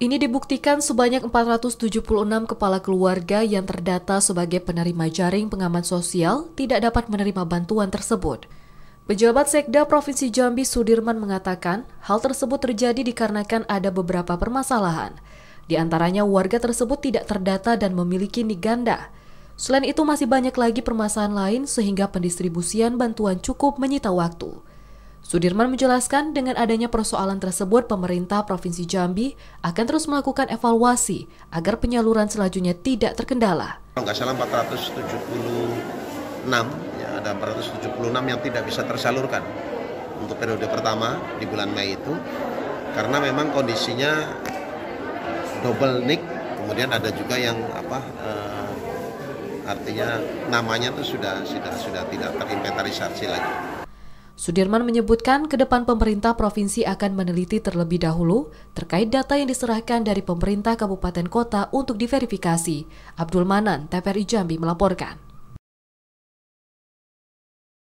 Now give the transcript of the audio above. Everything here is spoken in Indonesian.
Ini dibuktikan sebanyak 476 kepala keluarga yang terdata sebagai penerima jaring pengaman sosial tidak dapat menerima bantuan tersebut. Pejabat Sekda Provinsi Jambi Sudirman mengatakan hal tersebut terjadi dikarenakan ada beberapa permasalahan. Di antaranya warga tersebut tidak terdata dan memiliki niganda. Selain itu masih banyak lagi permasalahan lain sehingga pendistribusian bantuan cukup menyita waktu. Sudirman menjelaskan dengan adanya persoalan tersebut pemerintah Provinsi Jambi akan terus melakukan evaluasi agar penyaluran selanjutnya tidak terkendala. Kalau nggak salah 476, ya ada 476 yang tidak bisa tersalurkan untuk periode pertama di bulan Mei itu karena memang kondisinya double nick kemudian ada juga yang apa eh, artinya namanya itu sudah sudah sudah tidak terinventarisasi lagi. Sudirman menyebutkan ke depan pemerintah provinsi akan meneliti terlebih dahulu terkait data yang diserahkan dari pemerintah kabupaten kota untuk diverifikasi. Abdul Manan, TPRI Jambi melaporkan.